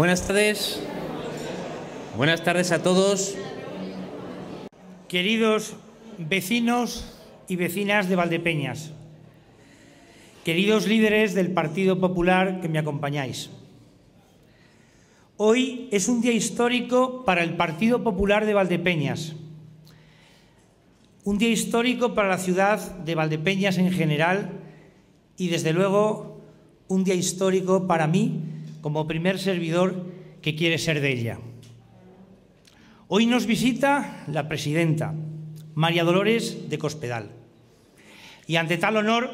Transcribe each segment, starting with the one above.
Buenas tardes. Buenas tardes a todos. Queridos vecinos y vecinas de Valdepeñas, queridos líderes del Partido Popular que me acompañáis. Hoy es un día histórico para el Partido Popular de Valdepeñas, un día histórico para la ciudad de Valdepeñas en general y desde luego un día histórico para mí como primer servidor que quiere ser de ella. Hoy nos visita la presidenta, María Dolores de Cospedal. Y ante tal honor,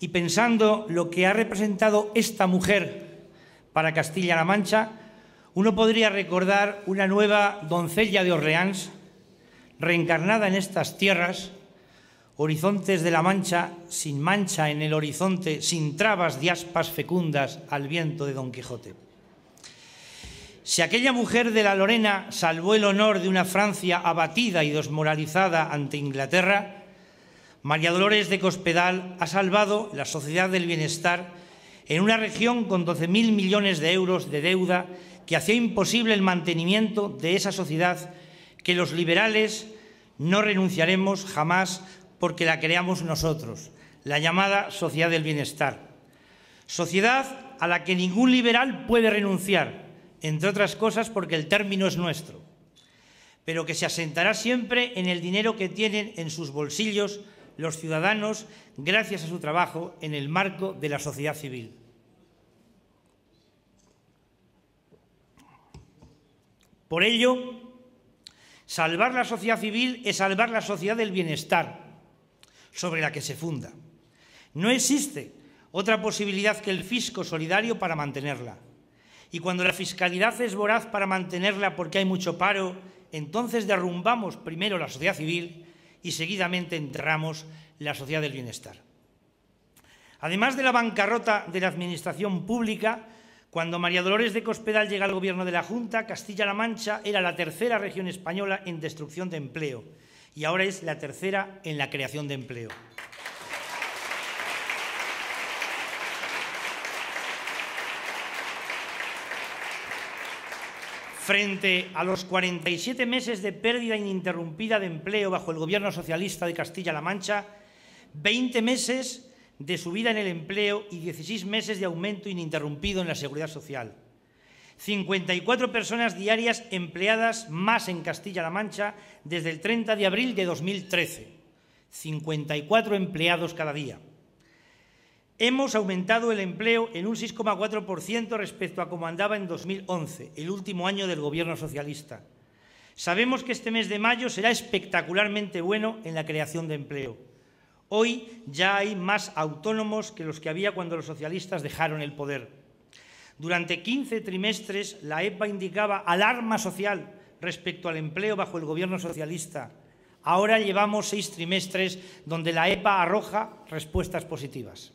y pensando lo que ha representado esta mujer para Castilla-La Mancha, uno podría recordar una nueva doncella de Orleans, reencarnada en estas tierras, horizontes de la mancha, sin mancha en el horizonte, sin trabas de aspas fecundas al viento de Don Quijote. Si aquella mujer de la Lorena salvó el honor de una Francia abatida y desmoralizada ante Inglaterra, María Dolores de Cospedal ha salvado la sociedad del bienestar en una región con 12.000 millones de euros de deuda que hacía imposible el mantenimiento de esa sociedad que los liberales no renunciaremos jamás porque la creamos nosotros, la llamada sociedad del bienestar. Sociedad a la que ningún liberal puede renunciar, entre otras cosas porque el término es nuestro, pero que se asentará siempre en el dinero que tienen en sus bolsillos los ciudadanos gracias a su trabajo en el marco de la sociedad civil. Por ello, salvar la sociedad civil es salvar la sociedad del bienestar, sobre la que se funda. No existe otra posibilidad que el fisco solidario para mantenerla. Y cuando la fiscalidad es voraz para mantenerla porque hay mucho paro, entonces derrumbamos primero la sociedad civil y seguidamente enterramos la sociedad del bienestar. Además de la bancarrota de la administración pública, cuando María Dolores de Cospedal llega al gobierno de la Junta, Castilla-La Mancha era la tercera región española en destrucción de empleo y ahora es la tercera en la creación de empleo. Frente a los 47 meses de pérdida ininterrumpida de empleo bajo el gobierno socialista de Castilla-La Mancha, 20 meses de subida en el empleo y 16 meses de aumento ininterrumpido en la seguridad social. 54 personas diarias empleadas más en Castilla-La Mancha desde el 30 de abril de 2013. 54 empleados cada día. Hemos aumentado el empleo en un 6,4% respecto a como andaba en 2011, el último año del Gobierno socialista. Sabemos que este mes de mayo será espectacularmente bueno en la creación de empleo. Hoy ya hay más autónomos que los que había cuando los socialistas dejaron el poder. Durante 15 trimestres, la EPA indicaba alarma social respecto al empleo bajo el gobierno socialista. Ahora llevamos seis trimestres donde la EPA arroja respuestas positivas.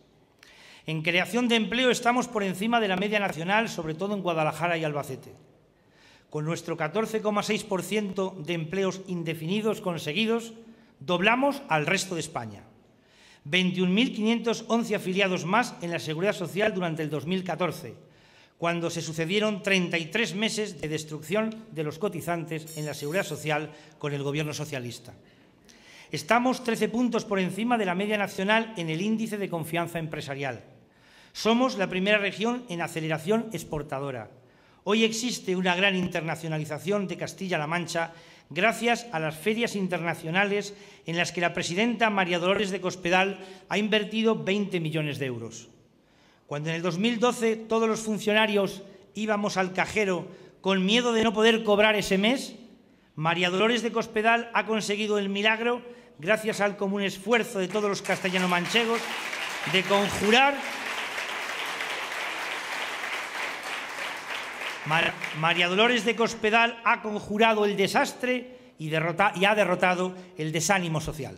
En creación de empleo estamos por encima de la media nacional, sobre todo en Guadalajara y Albacete. Con nuestro 14,6% de empleos indefinidos conseguidos, doblamos al resto de España. 21.511 afiliados más en la Seguridad Social durante el 2014 cuando se sucedieron 33 meses de destrucción de los cotizantes en la seguridad social con el gobierno socialista. Estamos 13 puntos por encima de la media nacional en el índice de confianza empresarial. Somos la primera región en aceleración exportadora. Hoy existe una gran internacionalización de Castilla-La Mancha gracias a las ferias internacionales en las que la presidenta María Dolores de Cospedal ha invertido 20 millones de euros. Cuando en el 2012 todos los funcionarios íbamos al cajero con miedo de no poder cobrar ese mes, María Dolores de Cospedal ha conseguido el milagro gracias al común esfuerzo de todos los castellano-manchegos de conjurar María Dolores de Cospedal ha conjurado el desastre y ha derrotado el desánimo social.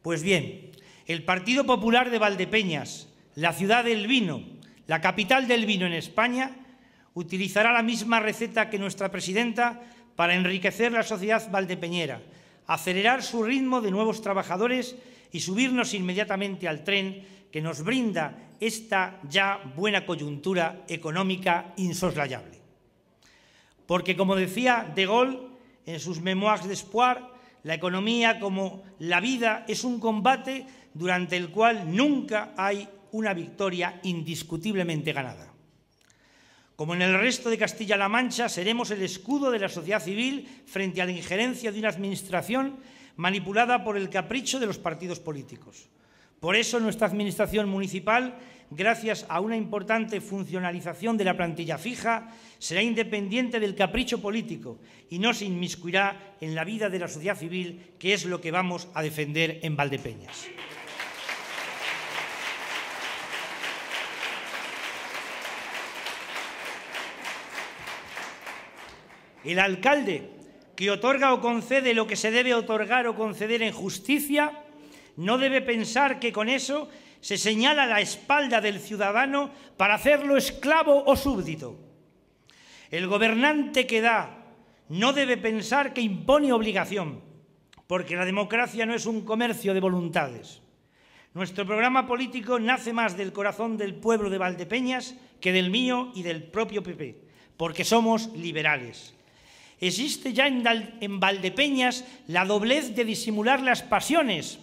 Pues bien, el Partido Popular de Valdepeñas, la ciudad del vino, la capital del vino en España, utilizará la misma receta que nuestra presidenta para enriquecer la sociedad valdepeñera, acelerar su ritmo de nuevos trabajadores y subirnos inmediatamente al tren que nos brinda esta ya buena coyuntura económica insoslayable. Porque, como decía De Gaulle en sus Memoirs d'Espoir, la economía como la vida es un combate durante el cual nunca hay una victoria indiscutiblemente ganada. Como en el resto de Castilla-La Mancha, seremos el escudo de la sociedad civil frente a la injerencia de una administración manipulada por el capricho de los partidos políticos. Por eso nuestra Administración municipal, gracias a una importante funcionalización de la plantilla fija, será independiente del capricho político y no se inmiscuirá en la vida de la sociedad civil, que es lo que vamos a defender en Valdepeñas. El alcalde que otorga o concede lo que se debe otorgar o conceder en justicia no debe pensar que con eso se señala la espalda del ciudadano para hacerlo esclavo o súbdito. El gobernante que da no debe pensar que impone obligación, porque la democracia no es un comercio de voluntades. Nuestro programa político nace más del corazón del pueblo de Valdepeñas que del mío y del propio PP, porque somos liberales. Existe ya en, Valdepeñas la doblez de disimular las pasiones,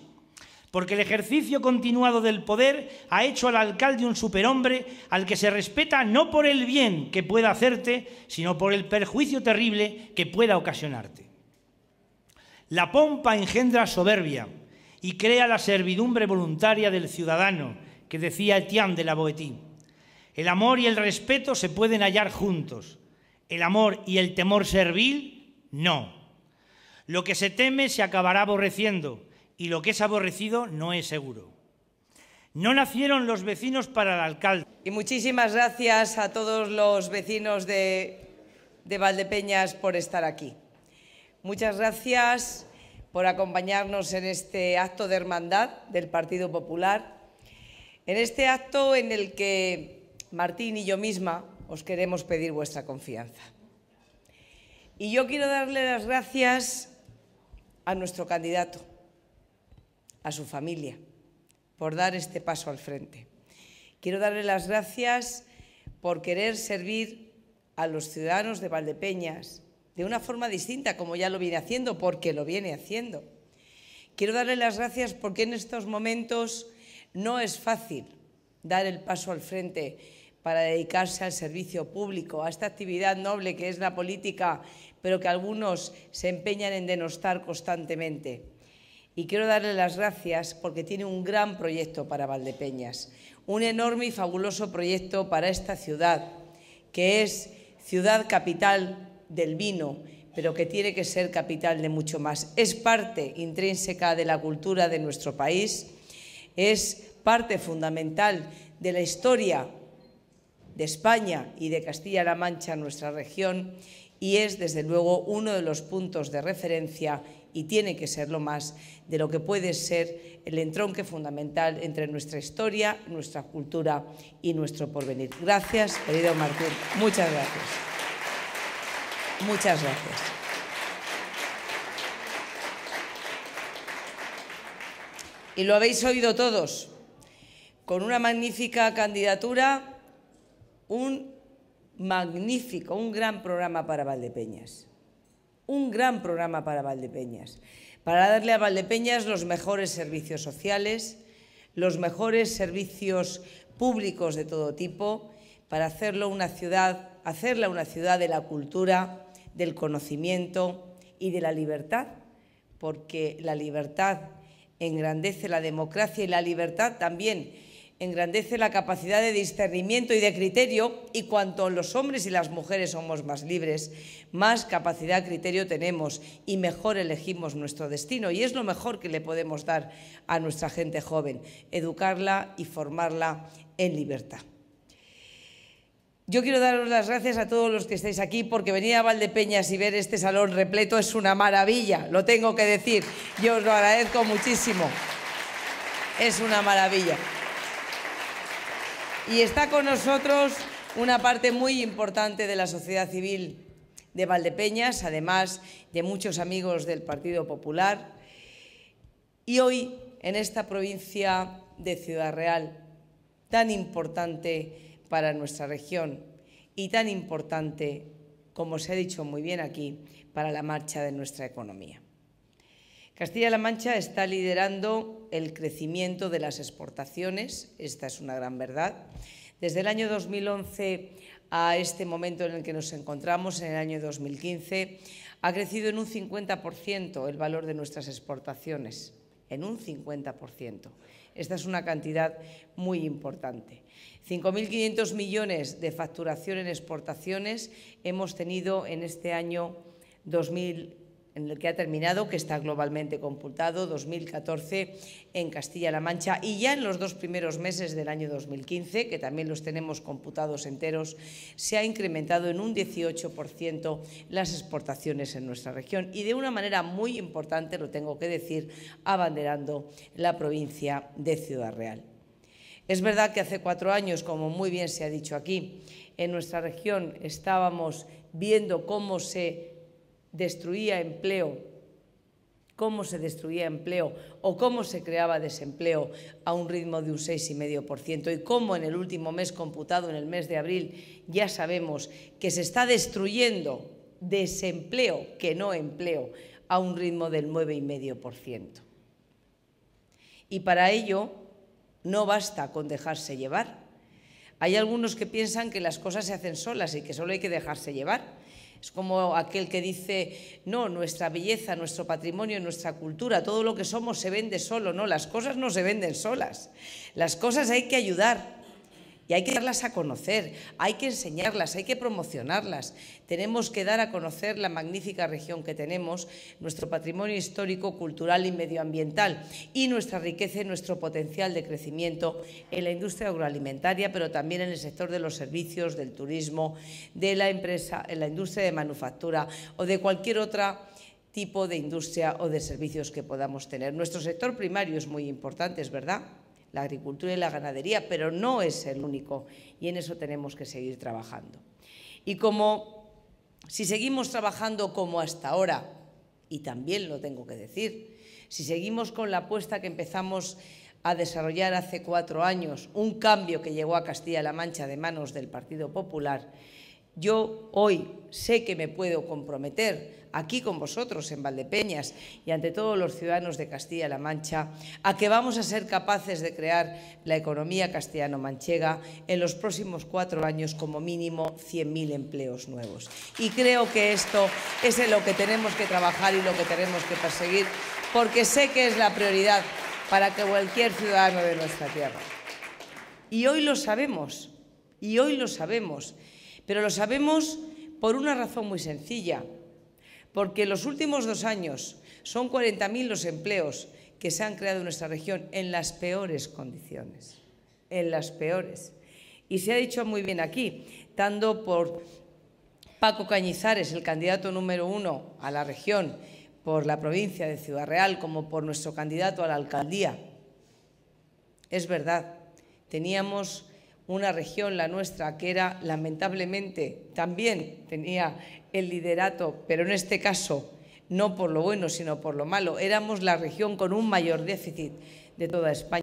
porque el ejercicio continuado del poder ha hecho al alcalde un superhombre al que se respeta no por el bien que pueda hacerte, sino por el perjuicio terrible que pueda ocasionarte. La pompa engendra soberbia y crea la servidumbre voluntaria del ciudadano, que decía Etienne de la Boétie. El amor y el respeto se pueden hallar juntos, el amor y el temor servil, no. Lo que se teme se acabará aborreciendo y lo que es aborrecido no es seguro. No nacieron los vecinos para el alcalde. Y muchísimas gracias a todos los vecinos de, Valdepeñas por estar aquí. Muchas gracias por acompañarnos en este acto de hermandad del Partido Popular, en este acto en el que Martín y yo misma os queremos pedir vuestra confianza. Y yo quiero darle las gracias a nuestro candidato, a su familia, por dar este paso al frente. Quiero darle las gracias por querer servir a los ciudadanos de Valdepeñas de una forma distinta, como ya lo viene haciendo, porque lo viene haciendo. Quiero darle las gracias porque en estos momentos no es fácil dar el paso al frente para dedicarse al servicio público, a esta actividad noble que es la política, pero que algunos se empeñan en denostar constantemente. Y quiero darle las gracias porque tiene un gran proyecto para Valdepeñas, un enorme y fabuloso proyecto para esta ciudad, que es ciudad capital del vino, pero que tiene que ser capital de mucho más. Es parte intrínseca de la cultura de nuestro país, es parte fundamental de la historia de España y de Castilla-La Mancha, nuestra región, y es desde luego uno de los puntos de referencia y tiene que serlo más de lo que puede ser el entronque fundamental entre nuestra historia, nuestra cultura y nuestro porvenir. Gracias, querido Martín. Muchas gracias. Muchas gracias. Y lo habéis oído todos, con una magnífica candidatura un magnífico, un gran programa para Valdepeñas. Un gran programa para Valdepeñas. Para darle a Valdepeñas los mejores servicios sociales, los mejores servicios públicos de todo tipo, para hacerlo una ciudad, hacerla una ciudad de la cultura, del conocimiento y de la libertad, porque la libertad engrandece la democracia y la libertad también engrandece la capacidad de discernimiento y de criterio y cuanto los hombres y las mujeres somos más libres, más capacidad criterio tenemos y mejor elegimos nuestro destino y es lo mejor que le podemos dar a nuestra gente joven, educarla y formarla en libertad. Yo quiero daros las gracias a todos los que estáis aquí porque venir a Valdepeñas y ver este salón repleto es una maravilla, lo tengo que decir. Yo os lo agradezco muchísimo. Es una maravilla. Y está con nosotros una parte muy importante de la sociedad civil de Valdepeñas, además de muchos amigos del Partido Popular. Y hoy, en esta provincia de Ciudad Real, tan importante para nuestra región y tan importante, como se ha dicho muy bien aquí, para la marcha de nuestra economía. Castilla-La Mancha está liderando el crecimiento de las exportaciones, esta es una gran verdad. Desde el año 2011 a este momento en el que nos encontramos, en el año 2015, ha crecido en un 50% el valor de nuestras exportaciones, en un 50%. Esta es una cantidad muy importante. 5.500 millones de facturación en exportaciones hemos tenido en este año 2015 en el que ha terminado, que está globalmente computado, 2014 en Castilla-La Mancha y ya en los dos primeros meses del año 2015, que también los tenemos computados enteros, se ha incrementado en un 18% las exportaciones en nuestra región y de una manera muy importante, lo tengo que decir, abanderando la provincia de Ciudad Real. Es verdad que hace cuatro años, como muy bien se ha dicho aquí, en nuestra región estábamos viendo cómo se destruía empleo, cómo se destruía empleo o cómo se creaba desempleo a un ritmo de un 6,5% y cómo en el último mes computado, en el mes de abril, ya sabemos que se está destruyendo desempleo, que no empleo, a un ritmo del 9,5%. Y para ello no basta con dejarse llevar. Hay algunos que piensan que las cosas se hacen solas y que solo hay que dejarse llevar. Es como aquel que dice, no, nuestra belleza, nuestro patrimonio, nuestra cultura, todo lo que somos se vende solo. No, las cosas no se venden solas. Las cosas hay que ayudar. Y hay que darlas a conocer, hay que enseñarlas, hay que promocionarlas. Tenemos que dar a conocer la magnífica región que tenemos, nuestro patrimonio histórico, cultural y medioambiental y nuestra riqueza y nuestro potencial de crecimiento en la industria agroalimentaria, pero también en el sector de los servicios, del turismo, de la empresa, en la industria de manufactura o de cualquier otra tipo de industria o de servicios que podamos tener. Nuestro sector primario es muy importante, es verdad, la agricultura y la ganadería, pero no es el único y en eso tenemos que seguir trabajando. Y como si seguimos trabajando como hasta ahora, y también lo tengo que decir, si seguimos con la apuesta que empezamos a desarrollar hace cuatro años, un cambio que llegó a Castilla-La Mancha de manos del Partido Popular, yo hoy sé que me puedo comprometer aquí con vosotros en Valdepeñas y ante todos los ciudadanos de Castilla-La Mancha a que vamos a ser capaces de crear la economía castellano-manchega en los próximos cuatro años como mínimo 100.000 empleos nuevos. Y creo que esto es en lo que tenemos que trabajar y lo que tenemos que perseguir porque sé que es la prioridad para que cualquier ciudadano de nuestra tierra. Y hoy lo sabemos, y hoy lo sabemos. Pero lo sabemos por una razón muy sencilla, porque en los últimos dos años son 40.000 los empleos que se han creado en nuestra región en las peores condiciones, en las peores. Y se ha dicho muy bien aquí, tanto por Paco Cañizares, el candidato número uno a la región por la provincia de Ciudad Real, como por nuestro candidato a la alcaldía. Es verdad, teníamos una región, la nuestra, que era lamentablemente también tenía el liderato, pero en este caso no por lo bueno, sino por lo malo. Éramos la región con un mayor déficit de toda España.